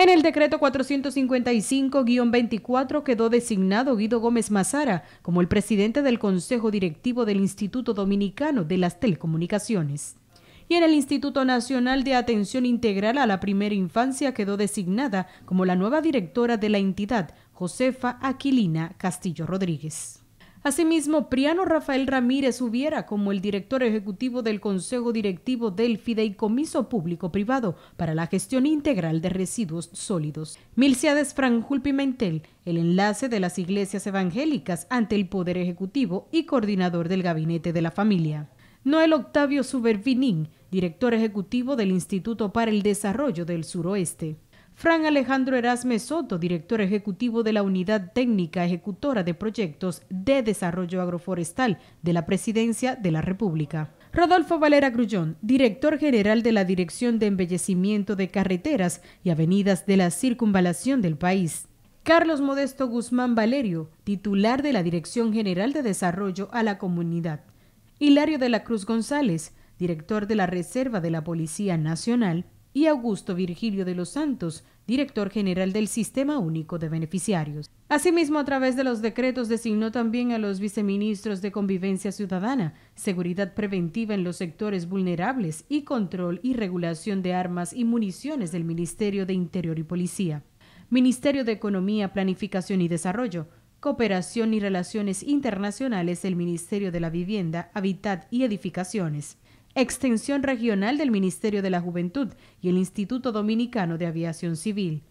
En el decreto 455-24 quedó designado Guido Gómez Mazara como el presidente del Consejo Directivo del Instituto Dominicano de las Telecomunicaciones. Y en el Instituto Nacional de Atención Integral a la Primera Infancia quedó designada como la nueva directora de la entidad, Josefa Aquilina Castillo Rodríguez. Asimismo, Priano Rafael Ramírez hubiera como el director ejecutivo del Consejo Directivo del Fideicomiso Público Privado para la Gestión Integral de Residuos Sólidos. Milciades Franjul Pimentel, el enlace de las iglesias evangélicas ante el Poder Ejecutivo y coordinador del Gabinete de la Familia. Noel Octavio Subervinín, director ejecutivo del Instituto para el Desarrollo del Suroeste. Fran Alejandro Erasme Soto, director ejecutivo de la Unidad Técnica Ejecutora de Proyectos de Desarrollo Agroforestal de la Presidencia de la República. Rodolfo Valera Grullón, director general de la Dirección de Embellecimiento de Carreteras y Avenidas de la Circunvalación del país. Carlos Modesto Guzmán Valerio, titular de la Dirección General de Desarrollo a la Comunidad. Hilario de la Cruz González, director de la Reserva de la Policía Nacional y Augusto Virgilio de los Santos, director general del Sistema Único de Beneficiarios. Asimismo, a través de los decretos designó también a los viceministros de Convivencia Ciudadana, Seguridad Preventiva en los sectores vulnerables y Control y Regulación de Armas y Municiones del Ministerio de Interior y Policía, Ministerio de Economía, Planificación y Desarrollo, Cooperación y Relaciones Internacionales del Ministerio de la Vivienda, Habitat y Edificaciones, Extensión Regional del Ministerio de la Juventud y el Instituto Dominicano de Aviación Civil.